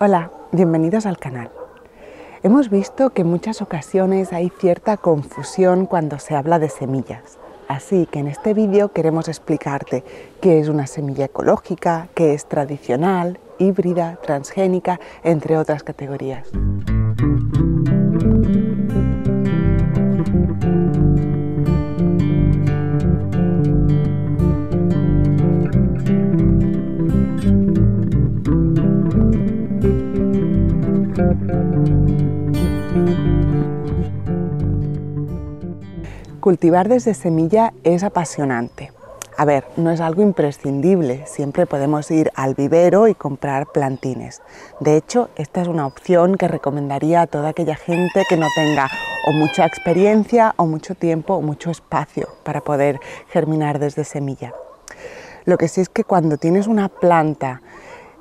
Hola, bienvenidos al canal. Hemos visto que en muchas ocasiones hay cierta confusión cuando se habla de semillas. Así que en este vídeo queremos explicarte qué es una semilla ecológica, qué es tradicional, híbrida, transgénica, entre otras categorías. Cultivar desde semilla es apasionante. A ver, no es algo imprescindible, siempre podemos ir al vivero y comprar plantines. De hecho, esta es una opción que recomendaría a toda aquella gente que no tenga o mucha experiencia o mucho tiempo o mucho espacio para poder germinar desde semilla. Lo que sí es que cuando tienes una planta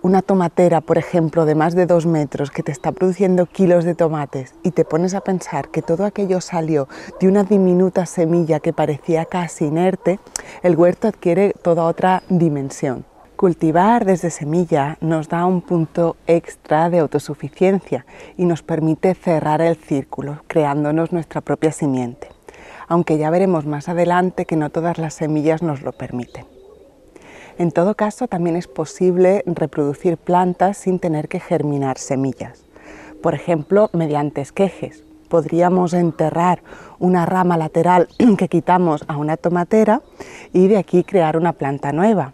una tomatera, por ejemplo, de más de dos metros que te está produciendo kilos de tomates y te pones a pensar que todo aquello salió de una diminuta semilla que parecía casi inerte, el huerto adquiere toda otra dimensión. Cultivar desde semilla nos da un punto extra de autosuficiencia y nos permite cerrar el círculo, creándonos nuestra propia simiente, aunque ya veremos más adelante que no todas las semillas nos lo permiten. En todo caso, también es posible reproducir plantas sin tener que germinar semillas. Por ejemplo, mediante esquejes. Podríamos enterrar una rama lateral que quitamos a una tomatera y de aquí crear una planta nueva.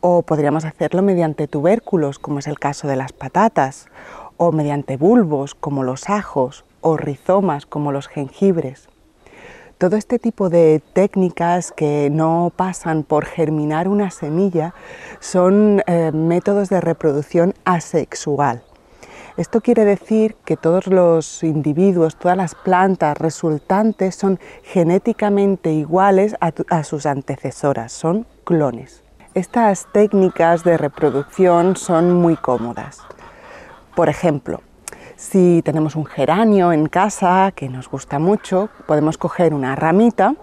O podríamos hacerlo mediante tubérculos, como es el caso de las patatas, o mediante bulbos, como los ajos, o rizomas, como los jengibres. Todo este tipo de técnicas que no pasan por germinar una semilla son eh, métodos de reproducción asexual. Esto quiere decir que todos los individuos, todas las plantas resultantes son genéticamente iguales a sus antecesoras, son clones. Estas técnicas de reproducción son muy cómodas. Por ejemplo, si tenemos un geranio en casa que nos gusta mucho, podemos coger una ramita,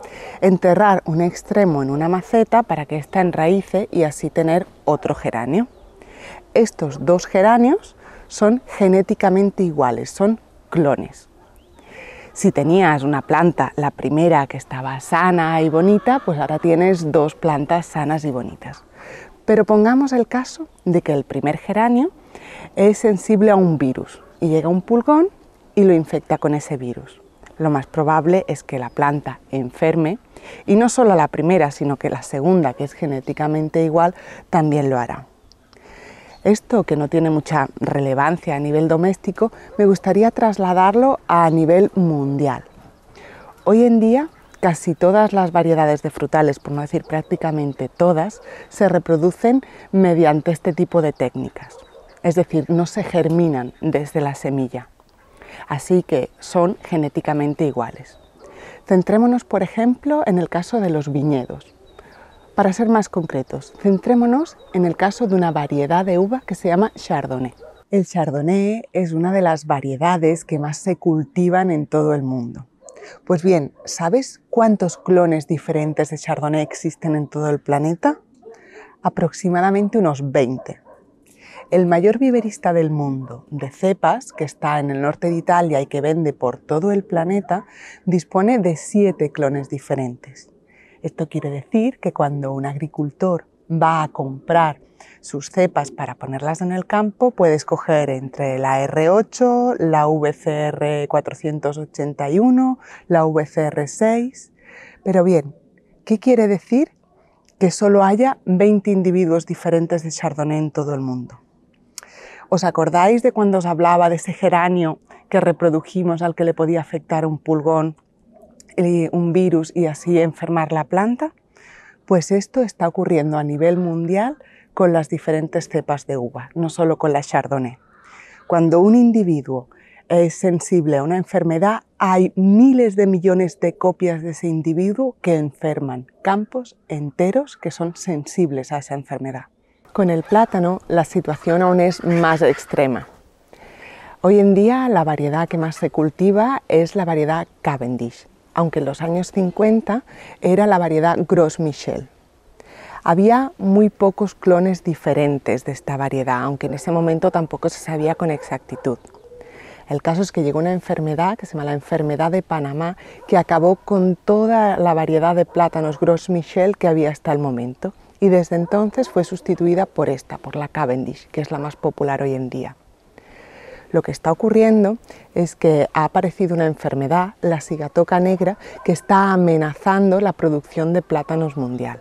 enterrar un extremo en una maceta para que ésta enraíce y así tener otro geranio. Estos dos geranios son genéticamente iguales, son clones. Si tenías una planta, la primera que estaba sana y bonita, pues ahora tienes dos plantas sanas y bonitas. Pero pongamos el caso de que el primer geranio es sensible a un virus, y llega un pulgón y lo infecta con ese virus. Lo más probable es que la planta enferme y no solo la primera, sino que la segunda, que es genéticamente igual, también lo hará. Esto, que no tiene mucha relevancia a nivel doméstico, me gustaría trasladarlo a nivel mundial. Hoy en día, casi todas las variedades de frutales, por no decir prácticamente todas, se reproducen mediante este tipo de técnicas es decir, no se germinan desde la semilla. Así que son genéticamente iguales. Centrémonos, por ejemplo, en el caso de los viñedos. Para ser más concretos, centrémonos en el caso de una variedad de uva que se llama Chardonnay. El Chardonnay es una de las variedades que más se cultivan en todo el mundo. Pues bien, ¿sabes cuántos clones diferentes de Chardonnay existen en todo el planeta? Aproximadamente unos 20 el mayor viverista del mundo de cepas, que está en el norte de Italia y que vende por todo el planeta, dispone de siete clones diferentes. Esto quiere decir que cuando un agricultor va a comprar sus cepas para ponerlas en el campo, puede escoger entre la R8, la VCR 481, la VCR 6. Pero bien, ¿qué quiere decir que solo haya 20 individuos diferentes de Chardonnay en todo el mundo? ¿Os acordáis de cuando os hablaba de ese geranio que reprodujimos al que le podía afectar un pulgón, un virus y así enfermar la planta? Pues esto está ocurriendo a nivel mundial con las diferentes cepas de uva, no solo con la chardonnay. Cuando un individuo es sensible a una enfermedad, hay miles de millones de copias de ese individuo que enferman, campos enteros que son sensibles a esa enfermedad. Con el plátano la situación aún es más extrema. Hoy en día la variedad que más se cultiva es la variedad Cavendish, aunque en los años 50 era la variedad Gros Michel. Había muy pocos clones diferentes de esta variedad, aunque en ese momento tampoco se sabía con exactitud. El caso es que llegó una enfermedad que se llama la enfermedad de Panamá, que acabó con toda la variedad de plátanos Gros Michel que había hasta el momento y desde entonces fue sustituida por esta, por la Cavendish, que es la más popular hoy en día. Lo que está ocurriendo es que ha aparecido una enfermedad, la cigatoca negra, que está amenazando la producción de plátanos mundial.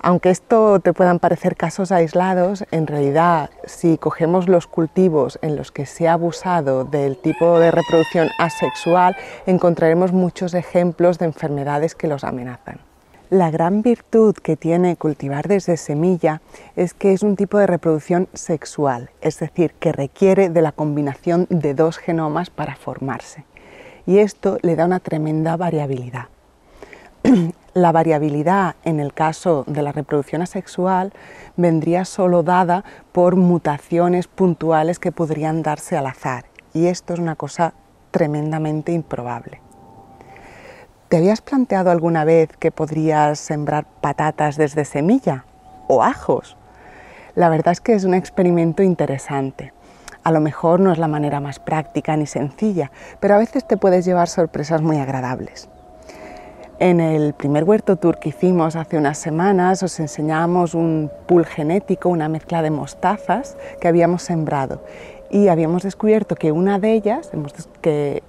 Aunque esto te puedan parecer casos aislados, en realidad si cogemos los cultivos en los que se ha abusado del tipo de reproducción asexual, encontraremos muchos ejemplos de enfermedades que los amenazan. La gran virtud que tiene cultivar desde semilla es que es un tipo de reproducción sexual, es decir, que requiere de la combinación de dos genomas para formarse. Y esto le da una tremenda variabilidad. la variabilidad en el caso de la reproducción asexual vendría solo dada por mutaciones puntuales que podrían darse al azar. Y esto es una cosa tremendamente improbable. ¿Te habías planteado alguna vez que podrías sembrar patatas desde semilla o ajos? La verdad es que es un experimento interesante. A lo mejor no es la manera más práctica ni sencilla, pero a veces te puedes llevar sorpresas muy agradables. En el primer huerto tour que hicimos hace unas semanas os enseñamos un pool genético, una mezcla de mostazas que habíamos sembrado y habíamos descubierto que una de ellas,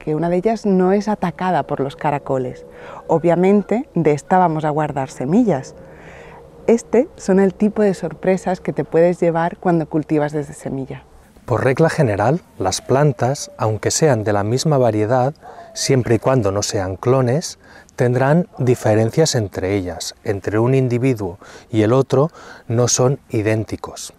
una de ellas no es atacada por los caracoles. Obviamente de esta vamos a guardar semillas. Este son el tipo de sorpresas que te puedes llevar cuando cultivas desde semilla. Por regla general, las plantas, aunque sean de la misma variedad, siempre y cuando no sean clones, tendrán diferencias entre ellas. Entre un individuo y el otro no son idénticos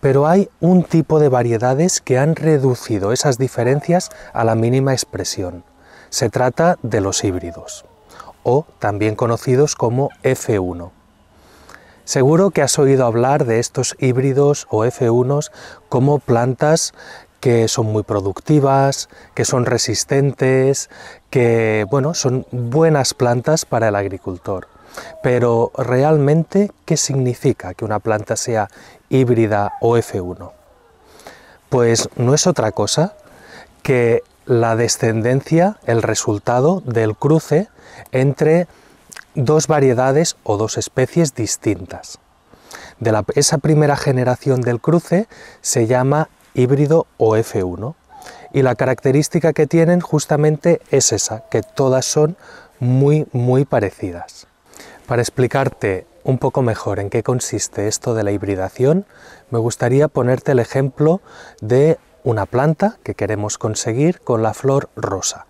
pero hay un tipo de variedades que han reducido esas diferencias a la mínima expresión. Se trata de los híbridos, o también conocidos como F1. Seguro que has oído hablar de estos híbridos o F1s como plantas que son muy productivas, que son resistentes, que bueno, son buenas plantas para el agricultor. Pero realmente, ¿qué significa que una planta sea híbrida o F1? Pues no es otra cosa que la descendencia, el resultado del cruce entre dos variedades o dos especies distintas. De esa primera generación del cruce se llama híbrido o F1 y la característica que tienen justamente es esa, que todas son muy muy parecidas. Para explicarte un poco mejor en qué consiste esto de la hibridación, me gustaría ponerte el ejemplo de una planta que queremos conseguir con la flor rosa.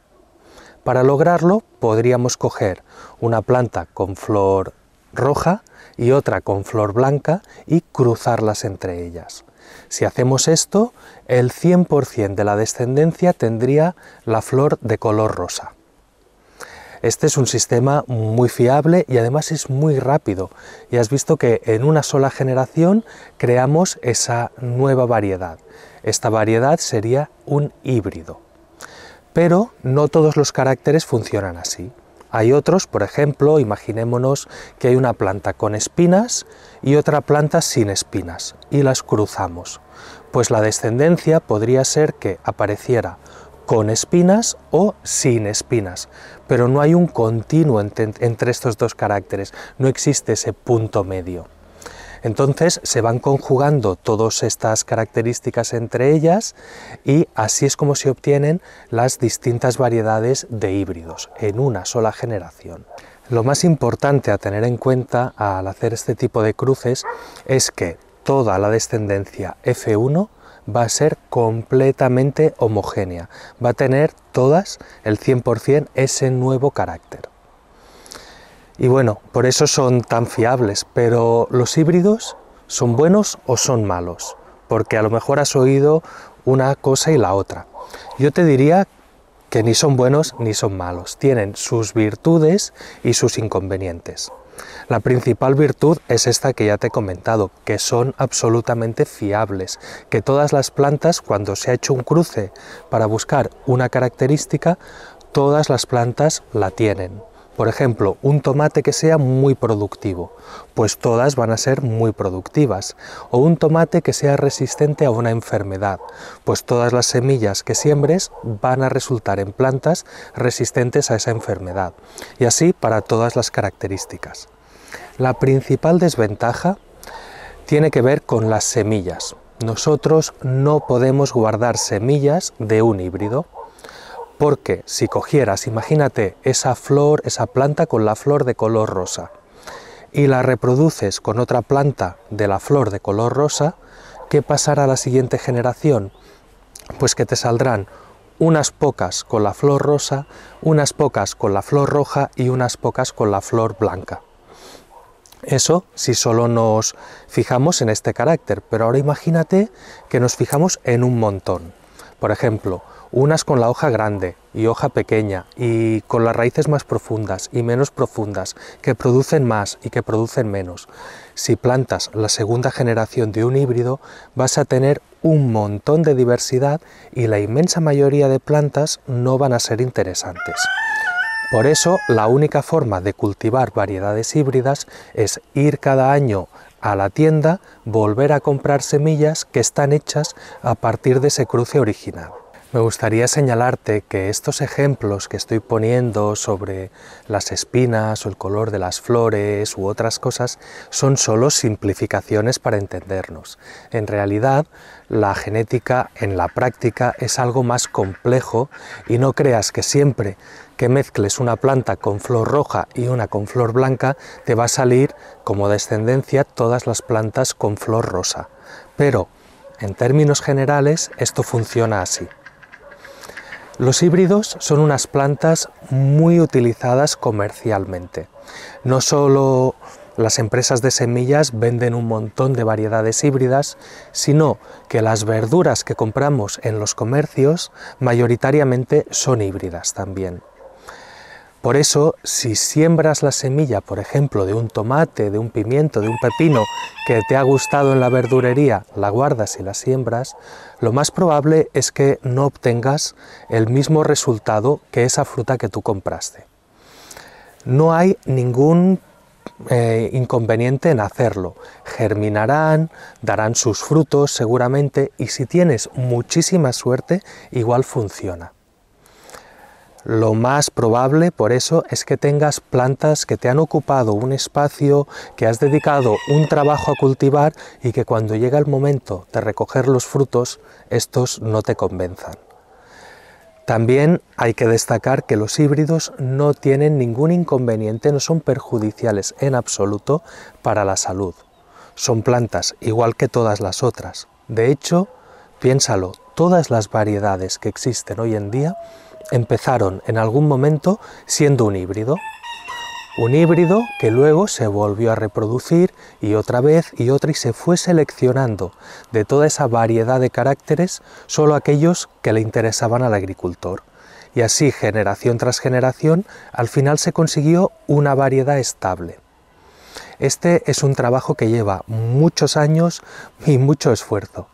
Para lograrlo podríamos coger una planta con flor roja y otra con flor blanca y cruzarlas entre ellas. Si hacemos esto, el 100% de la descendencia tendría la flor de color rosa. Este es un sistema muy fiable y además es muy rápido. Y has visto que en una sola generación creamos esa nueva variedad. Esta variedad sería un híbrido. Pero no todos los caracteres funcionan así. Hay otros, por ejemplo, imaginémonos que hay una planta con espinas y otra planta sin espinas y las cruzamos. Pues la descendencia podría ser que apareciera con espinas o sin espinas, pero no hay un continuo entre, estos dos caracteres, no existe ese punto medio. Entonces se van conjugando todas estas características entre ellas y así es como se obtienen las distintas variedades de híbridos en una sola generación. Lo más importante a tener en cuenta al hacer este tipo de cruces es que toda la descendencia F1 va a ser completamente homogénea, va a tener todas el 100% ese nuevo carácter. Y bueno, por eso son tan fiables, pero los híbridos son buenos o son malos, porque a lo mejor has oído una cosa y la otra. Yo te diría que ni son buenos ni son malos, tienen sus virtudes y sus inconvenientes. La principal virtud es esta que ya te he comentado, que son absolutamente fiables, que todas las plantas cuando se ha hecho un cruce para buscar una característica, todas las plantas la tienen. Por ejemplo, un tomate que sea muy productivo, pues todas van a ser muy productivas. O un tomate que sea resistente a una enfermedad, pues todas las semillas que siembres van a resultar en plantas resistentes a esa enfermedad. Y así para todas las características. La principal desventaja tiene que ver con las semillas. Nosotros no podemos guardar semillas de un híbrido. Porque si cogieras, imagínate, esa flor, esa planta con la flor de color rosa, y la reproduces con otra planta de la flor de color rosa, ¿qué pasará a la siguiente generación? Pues que te saldrán unas pocas con la flor rosa, unas pocas con la flor roja y unas pocas con la flor blanca. Eso si solo nos fijamos en este carácter, pero ahora imagínate que nos fijamos en un montón. Por ejemplo, unas con la hoja grande y hoja pequeña y con las raíces más profundas y menos profundas, que producen más y que producen menos. Si plantas la segunda generación de un híbrido, vas a tener un montón de diversidad y la inmensa mayoría de plantas no van a ser interesantes. Por eso, la única forma de cultivar variedades híbridas es ir cada año a la tienda volver a comprar semillas que están hechas a partir de ese cruce original. Me gustaría señalarte que estos ejemplos que estoy poniendo sobre las espinas o el color de las flores u otras cosas son solo simplificaciones para entendernos. En realidad, la genética en la práctica es algo más complejo y no creas que siempre que mezcles una planta con flor roja y una con flor blanca te va a salir como descendencia todas las plantas con flor rosa. Pero, en términos generales, esto funciona así. Los híbridos son unas plantas muy utilizadas comercialmente. No solo las empresas de semillas venden un montón de variedades híbridas, sino que las verduras que compramos en los comercios mayoritariamente son híbridas también. Por eso, si siembras la semilla, por ejemplo, de un tomate, de un pimiento, de un pepino que te ha gustado en la verdurería, la guardas y la siembras, lo más probable es que no obtengas el mismo resultado que esa fruta que tú compraste. No hay ningún eh, inconveniente en hacerlo. Germinarán, darán sus frutos seguramente y si tienes muchísima suerte, igual funciona. Lo más probable, por eso, es que tengas plantas que te han ocupado un espacio, que has dedicado un trabajo a cultivar y que cuando llega el momento de recoger los frutos, estos no te convenzan. También hay que destacar que los híbridos no tienen ningún inconveniente, no son perjudiciales en absoluto para la salud. Son plantas igual que todas las otras. De hecho, piénsalo, todas las variedades que existen hoy en día empezaron en algún momento siendo un híbrido. Un híbrido que luego se volvió a reproducir y otra vez y otra y se fue seleccionando de toda esa variedad de caracteres solo aquellos que le interesaban al agricultor. Y así, generación tras generación, al final se consiguió una variedad estable. Este es un trabajo que lleva muchos años y mucho esfuerzo.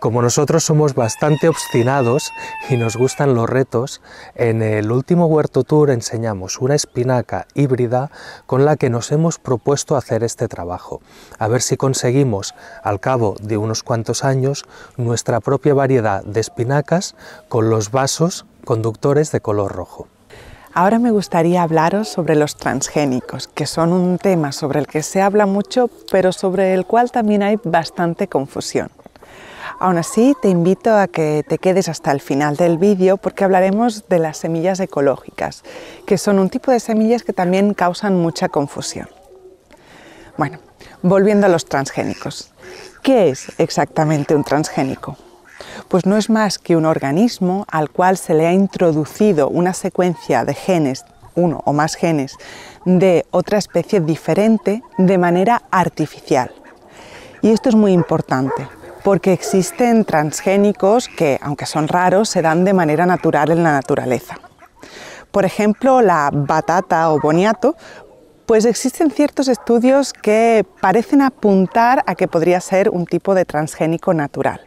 Como nosotros somos bastante obstinados y nos gustan los retos, en el último huerto tour enseñamos una espinaca híbrida con la que nos hemos propuesto hacer este trabajo, a ver si conseguimos, al cabo de unos cuantos años, nuestra propia variedad de espinacas con los vasos conductores de color rojo. Ahora me gustaría hablaros sobre los transgénicos, que son un tema sobre el que se habla mucho, pero sobre el cual también hay bastante confusión. Aún así, te invito a que te quedes hasta el final del vídeo porque hablaremos de las semillas ecológicas, que son un tipo de semillas que también causan mucha confusión. Bueno, volviendo a los transgénicos. ¿Qué es exactamente un transgénico? Pues no es más que un organismo al cual se le ha introducido una secuencia de genes, uno o más genes, de otra especie diferente de manera artificial. Y esto es muy importante, porque existen transgénicos que, aunque son raros, se dan de manera natural en la naturaleza. Por ejemplo, la batata o boniato, pues existen ciertos estudios que parecen apuntar a que podría ser un tipo de transgénico natural.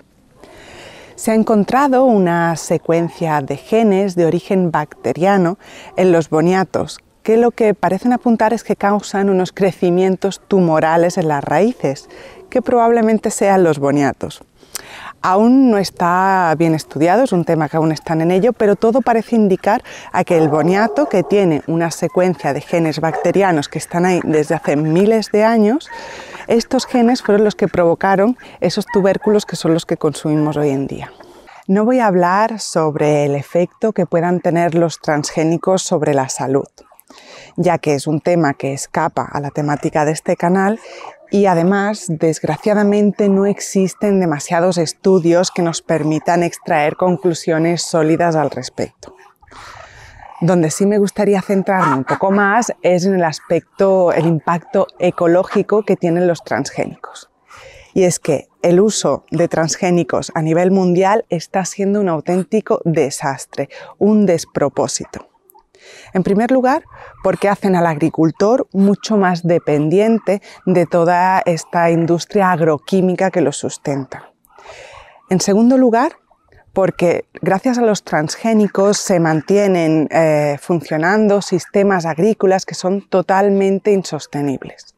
Se ha encontrado una secuencia de genes de origen bacteriano en los boniatos que lo que parecen apuntar es que causan unos crecimientos tumorales en las raíces, que probablemente sean los boniatos. Aún no está bien estudiado, es un tema que aún están en ello, pero todo parece indicar a que el boniato, que tiene una secuencia de genes bacterianos que están ahí desde hace miles de años, estos genes fueron los que provocaron esos tubérculos que son los que consumimos hoy en día. No voy a hablar sobre el efecto que puedan tener los transgénicos sobre la salud ya que es un tema que escapa a la temática de este canal y además, desgraciadamente, no existen demasiados estudios que nos permitan extraer conclusiones sólidas al respecto. Donde sí me gustaría centrarme un poco más es en el aspecto, el impacto ecológico que tienen los transgénicos. Y es que el uso de transgénicos a nivel mundial está siendo un auténtico desastre, un despropósito. En primer lugar, porque hacen al agricultor mucho más dependiente de toda esta industria agroquímica que lo sustenta. En segundo lugar, porque gracias a los transgénicos se mantienen eh, funcionando sistemas agrícolas que son totalmente insostenibles.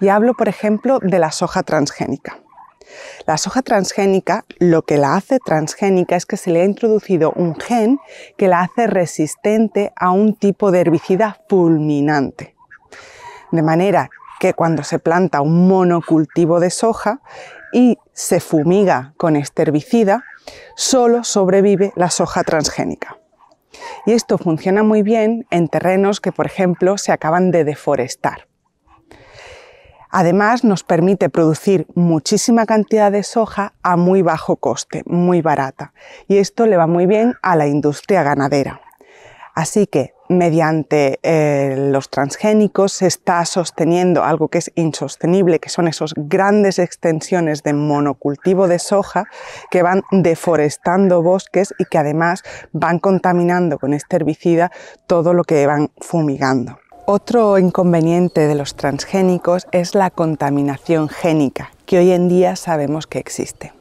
Y hablo, por ejemplo, de la soja transgénica. La soja transgénica, lo que la hace transgénica es que se le ha introducido un gen que la hace resistente a un tipo de herbicida fulminante. De manera que cuando se planta un monocultivo de soja y se fumiga con este herbicida, solo sobrevive la soja transgénica. Y esto funciona muy bien en terrenos que, por ejemplo, se acaban de deforestar. Además, nos permite producir muchísima cantidad de soja a muy bajo coste, muy barata. Y esto le va muy bien a la industria ganadera. Así que mediante eh, los transgénicos se está sosteniendo algo que es insostenible, que son esas grandes extensiones de monocultivo de soja que van deforestando bosques y que además van contaminando con este herbicida todo lo que van fumigando. Otro inconveniente de los transgénicos es la contaminación génica, que hoy en día sabemos que existe.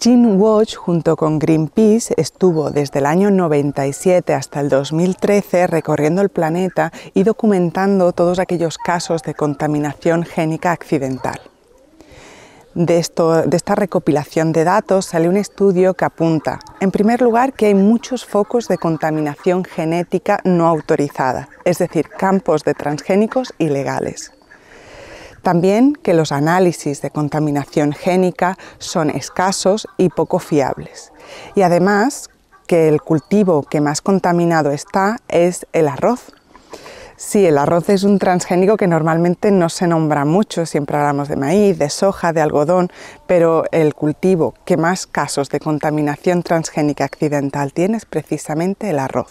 Gene Watch junto con Greenpeace estuvo desde el año 97 hasta el 2013 recorriendo el planeta y documentando todos aquellos casos de contaminación génica accidental de, esta recopilación de datos sale un estudio que apunta, en primer lugar, que hay muchos focos de contaminación genética no autorizada, es decir, campos de transgénicos ilegales. También que los análisis de contaminación génica son escasos y poco fiables. Y además que el cultivo que más contaminado está es el arroz, Sí, el arroz es un transgénico que normalmente no se nombra mucho, siempre hablamos de maíz, de soja, de algodón, pero el cultivo que más casos de contaminación transgénica accidental tiene es precisamente el arroz.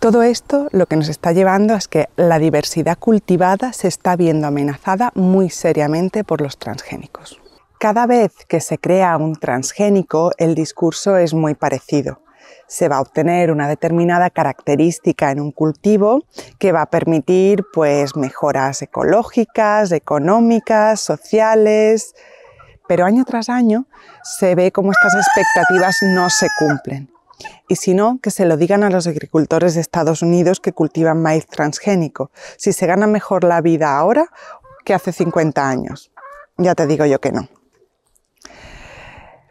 Todo esto lo que nos está llevando es que la diversidad cultivada se está viendo amenazada muy seriamente por los transgénicos. Cada vez que se crea un transgénico, el discurso es muy parecido se va a obtener una determinada característica en un cultivo que va a permitir pues mejoras ecológicas, económicas, sociales, pero año tras año se ve cómo estas expectativas no se cumplen. Y si no, que se lo digan a los agricultores de Estados Unidos que cultivan maíz transgénico, si se gana mejor la vida ahora que hace 50 años. Ya te digo yo que no.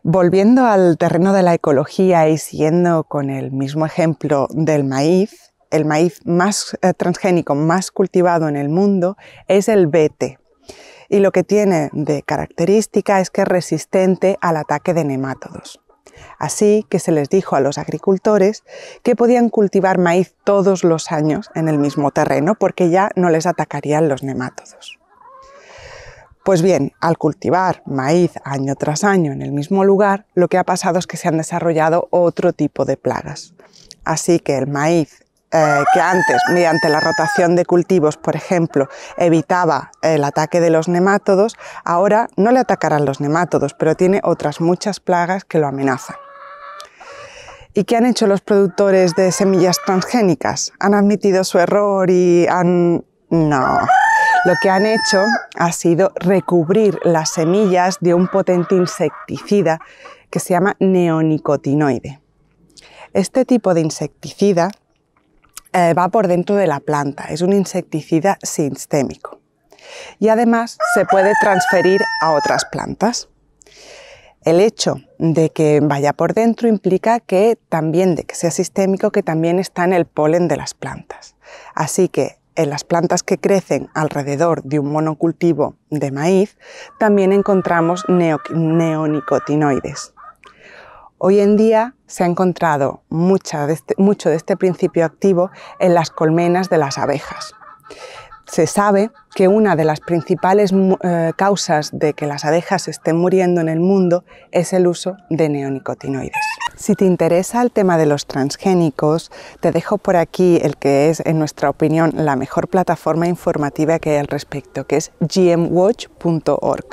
Volviendo al terreno de la ecología y siguiendo con el mismo ejemplo del maíz, el maíz más eh, transgénico, más cultivado en el mundo, es el BT. Y lo que tiene de característica es que es resistente al ataque de nemátodos. Así que se les dijo a los agricultores que podían cultivar maíz todos los años en el mismo terreno porque ya no les atacarían los nemátodos. Pues bien, al cultivar maíz año tras año en el mismo lugar, lo que ha pasado es que se han desarrollado otro tipo de plagas. Así que el maíz eh, que antes, mediante la rotación de cultivos, por ejemplo, evitaba el ataque de los nemátodos, ahora no le atacarán los nemátodos, pero tiene otras muchas plagas que lo amenazan. ¿Y qué han hecho los productores de semillas transgénicas? ¿Han admitido su error y han... No, lo que han hecho ha sido recubrir las semillas de un potente insecticida que se llama neonicotinoide. Este tipo de insecticida eh, va por dentro de la planta, es un insecticida sistémico y además se puede transferir a otras plantas. El hecho de que vaya por dentro implica que también, de que sea sistémico, que también está en el polen de las plantas. Así que en las plantas que crecen alrededor de un monocultivo de maíz, también encontramos neonicotinoides. Hoy en día se ha encontrado este, mucho de este principio activo en las colmenas de las abejas. Se sabe que una de las principales eh, causas de que las abejas estén muriendo en el mundo es el uso de neonicotinoides. Si te interesa el tema de los transgénicos, te dejo por aquí el que es, en nuestra opinión, la mejor plataforma informativa que hay al respecto, que es gmwatch.org.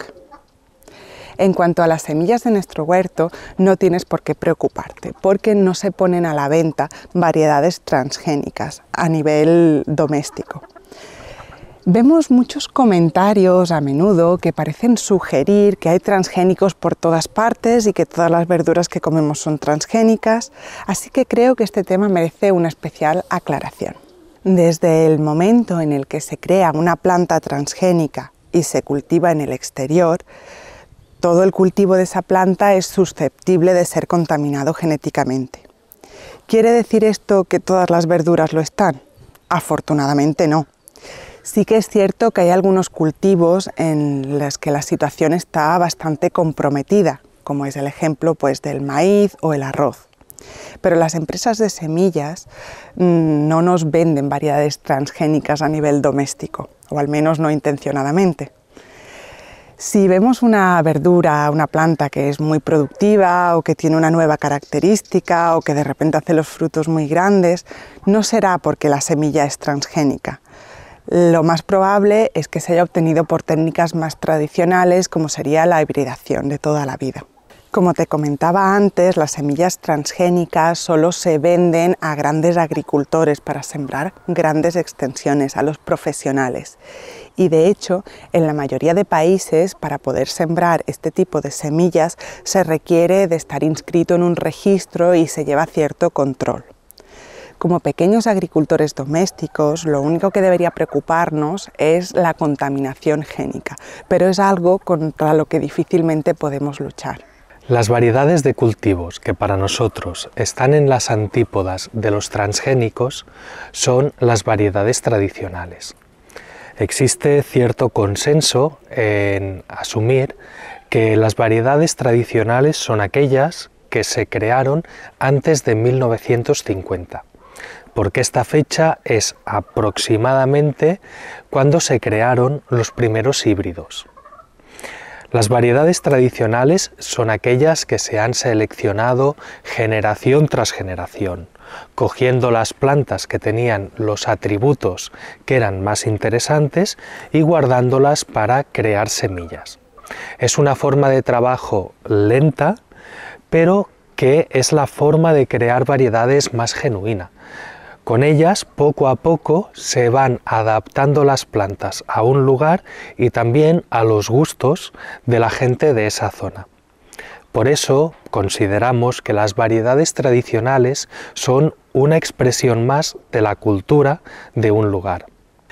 En cuanto a las semillas de nuestro huerto, no tienes por qué preocuparte, porque no se ponen a la venta variedades transgénicas a nivel doméstico. Vemos muchos comentarios a menudo que parecen sugerir que hay transgénicos por todas partes y que todas las verduras que comemos son transgénicas, así que creo que este tema merece una especial aclaración. Desde el momento en el que se crea una planta transgénica y se cultiva en el exterior, todo el cultivo de esa planta es susceptible de ser contaminado genéticamente. ¿Quiere decir esto que todas las verduras lo están? Afortunadamente no. Sí que es cierto que hay algunos cultivos en los que la situación está bastante comprometida, como es el ejemplo pues, del maíz o el arroz. Pero las empresas de semillas mm, no nos venden variedades transgénicas a nivel doméstico, o al menos no intencionadamente. Si vemos una verdura, una planta que es muy productiva o que tiene una nueva característica o que de repente hace los frutos muy grandes, no será porque la semilla es transgénica, lo más probable es que se haya obtenido por técnicas más tradicionales como sería la hibridación de toda la vida. Como te comentaba antes, las semillas transgénicas solo se venden a grandes agricultores para sembrar grandes extensiones, a los profesionales. Y de hecho, en la mayoría de países, para poder sembrar este tipo de semillas, se requiere de estar inscrito en un registro y se lleva cierto control. Como pequeños agricultores domésticos, lo único que debería preocuparnos es la contaminación génica, pero es algo contra lo que difícilmente podemos luchar. Las variedades de cultivos que para nosotros están en las antípodas de los transgénicos son las variedades tradicionales. Existe cierto consenso en asumir que las variedades tradicionales son aquellas que se crearon antes de 1950 porque esta fecha es aproximadamente cuando se crearon los primeros híbridos. Las variedades tradicionales son aquellas que se han seleccionado generación tras generación, cogiendo las plantas que tenían los atributos que eran más interesantes y guardándolas para crear semillas. Es una forma de trabajo lenta, pero que es la forma de crear variedades más genuina. Con ellas poco a poco se van adaptando las plantas a un lugar y también a los gustos de la gente de esa zona. Por eso consideramos que las variedades tradicionales son una expresión más de la cultura de un lugar.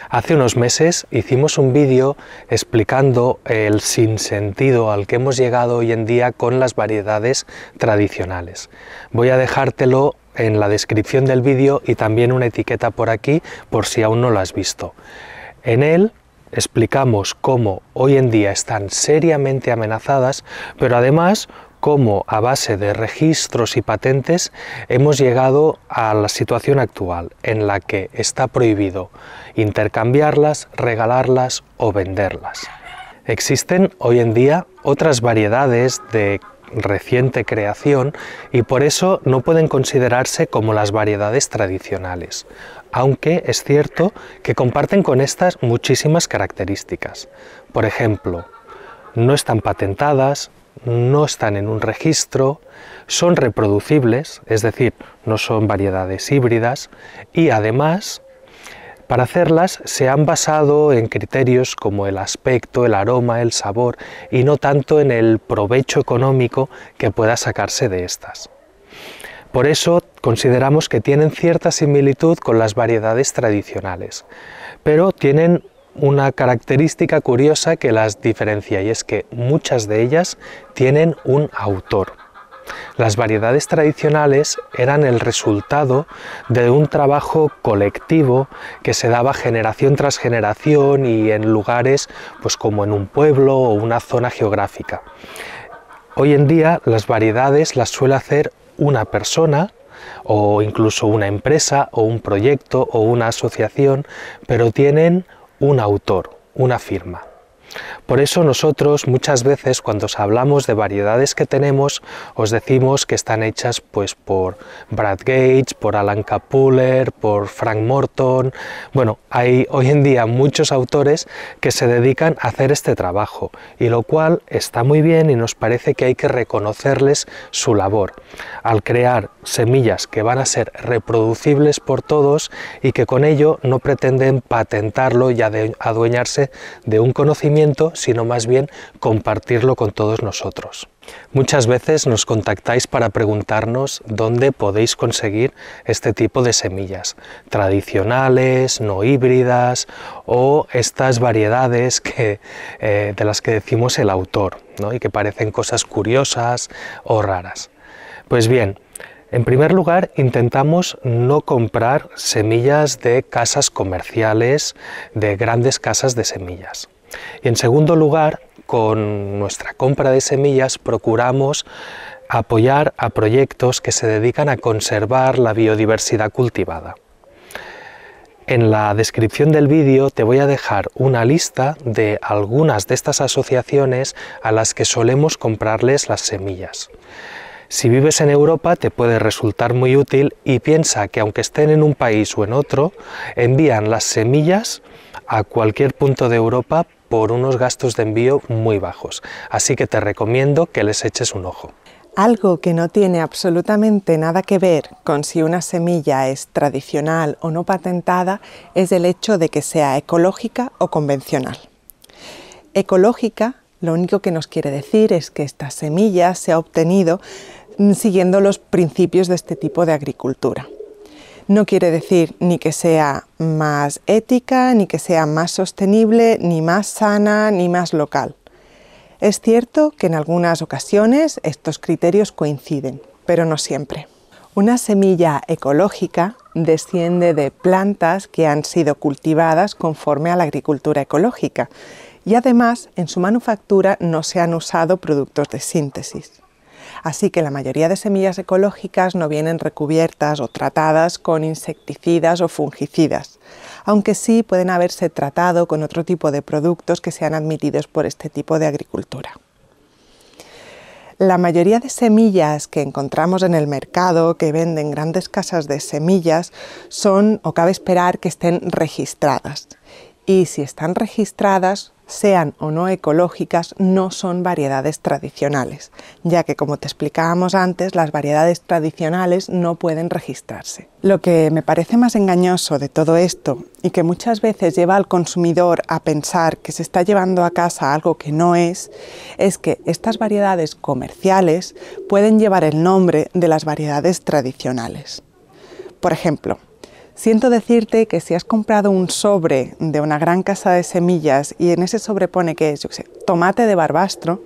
Hace unos meses hicimos un vídeo explicando el sinsentido al que hemos llegado hoy en día con las variedades tradicionales. Voy a dejártelo en la descripción del vídeo y también una etiqueta por aquí por si aún no lo has visto. En él explicamos cómo hoy en día están seriamente amenazadas, pero además cómo a base de registros y patentes hemos llegado a la situación actual en la que está prohibido intercambiarlas, regalarlas o venderlas. Existen hoy en día otras variedades de reciente creación y por eso no pueden considerarse como las variedades tradicionales, aunque es cierto que comparten con estas muchísimas características. Por ejemplo, no están patentadas, no están en un registro, son reproducibles, es decir, no son variedades híbridas, y además, para hacerlas se han basado en criterios como el aspecto, el aroma, el sabor, y no tanto en el provecho económico que pueda sacarse de estas. Por eso consideramos que tienen cierta similitud con las variedades tradicionales, pero tienen una característica curiosa que las diferencia y es que muchas de ellas tienen un autor. Las variedades tradicionales eran el resultado de un trabajo colectivo que se daba generación tras generación y en lugares pues como en un pueblo o una zona geográfica. Hoy en día las variedades las suele hacer una persona o incluso una empresa o un proyecto o una asociación, pero tienen un autor, una firma. Por eso nosotros muchas veces cuando os hablamos de variedades que tenemos, os decimos que están hechas pues por Brad Gates, por Alan Capuller, por Frank Morton. Bueno, hay hoy en día muchos autores que se dedican a hacer este trabajo y lo cual está muy bien y nos parece que hay que reconocerles su labor al crear semillas que van a ser reproducibles por todos y que con ello no pretenden patentarlo y adueñarse de un conocimiento sino más bien compartirlo con todos nosotros. Muchas veces nos contactáis para preguntarnos dónde podéis conseguir este tipo de semillas, tradicionales, no híbridas o estas variedades que, eh, de las que decimos el autor ¿no? y que parecen cosas curiosas o raras. Pues bien, en primer lugar, intentamos no comprar semillas de casas comerciales, de grandes casas de semillas en segundo lugar, con nuestra compra de semillas procuramos apoyar a proyectos que se dedican a conservar la biodiversidad cultivada. En la descripción del vídeo te voy a dejar una lista de algunas de estas asociaciones a las que solemos comprarles las semillas. Si vives en Europa te puede resultar muy útil y piensa que aunque estén en un país o en otro, envían las semillas a cualquier punto de Europa por unos gastos de envío muy bajos, así que te recomiendo que les eches un ojo. Algo que no tiene absolutamente nada que ver con si una semilla es tradicional o no patentada es el hecho de que sea ecológica o convencional. Ecológica lo único que nos quiere decir es que esta semilla se ha obtenido mm, siguiendo los principios de este tipo de agricultura no quiere decir ni que sea más ética, ni que sea más sostenible, ni más sana, ni más local. Es cierto que en algunas ocasiones estos criterios coinciden, pero no siempre. Una semilla ecológica desciende de plantas que han sido cultivadas conforme a la agricultura ecológica y además en su manufactura no se han usado productos de síntesis. Así que la mayoría de semillas ecológicas no vienen recubiertas o tratadas con insecticidas o fungicidas, aunque sí pueden haberse tratado con otro tipo de productos que sean admitidos por este tipo de agricultura. La mayoría de semillas que encontramos en el mercado, que venden grandes casas de semillas, son o cabe esperar que estén registradas y si están registradas, sean o no ecológicas, no son variedades tradicionales, ya que como te explicábamos antes, las variedades tradicionales no pueden registrarse. Lo que me parece más engañoso de todo esto y que muchas veces lleva al consumidor a pensar que se está llevando a casa algo que no es, es que estas variedades comerciales pueden llevar el nombre de las variedades tradicionales. Por ejemplo, Siento decirte que si has comprado un sobre de una gran casa de semillas y en ese sobre pone que es, yo sé, tomate de barbastro,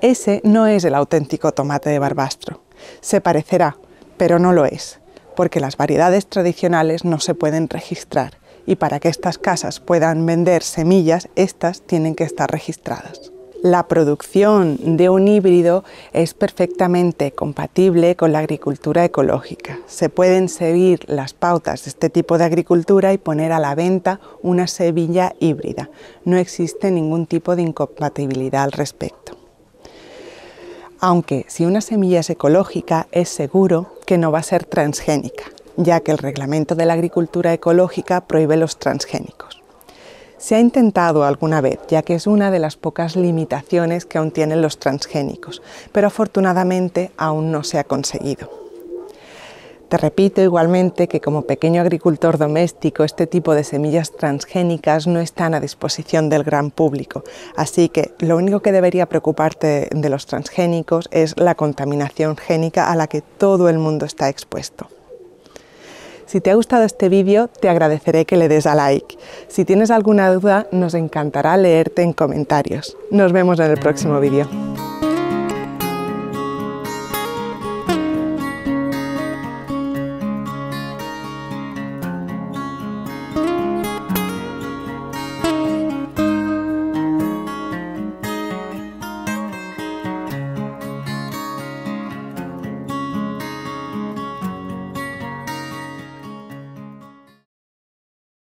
ese no es el auténtico tomate de barbastro. Se parecerá, pero no lo es, porque las variedades tradicionales no se pueden registrar y para que estas casas puedan vender semillas, estas tienen que estar registradas la producción de un híbrido es perfectamente compatible con la agricultura ecológica. Se pueden seguir las pautas de este tipo de agricultura y poner a la venta una semilla híbrida. No existe ningún tipo de incompatibilidad al respecto. Aunque si una semilla es ecológica, es seguro que no va a ser transgénica, ya que el reglamento de la agricultura ecológica prohíbe los transgénicos se ha intentado alguna vez, ya que es una de las pocas limitaciones que aún tienen los transgénicos, pero afortunadamente aún no se ha conseguido. Te repito igualmente que como pequeño agricultor doméstico este tipo de semillas transgénicas no están a disposición del gran público, así que lo único que debería preocuparte de los transgénicos es la contaminación génica a la que todo el mundo está expuesto. Si te ha gustado este vídeo, te agradeceré que le des a like. Si tienes alguna duda, nos encantará leerte en comentarios. Nos vemos en el próximo vídeo.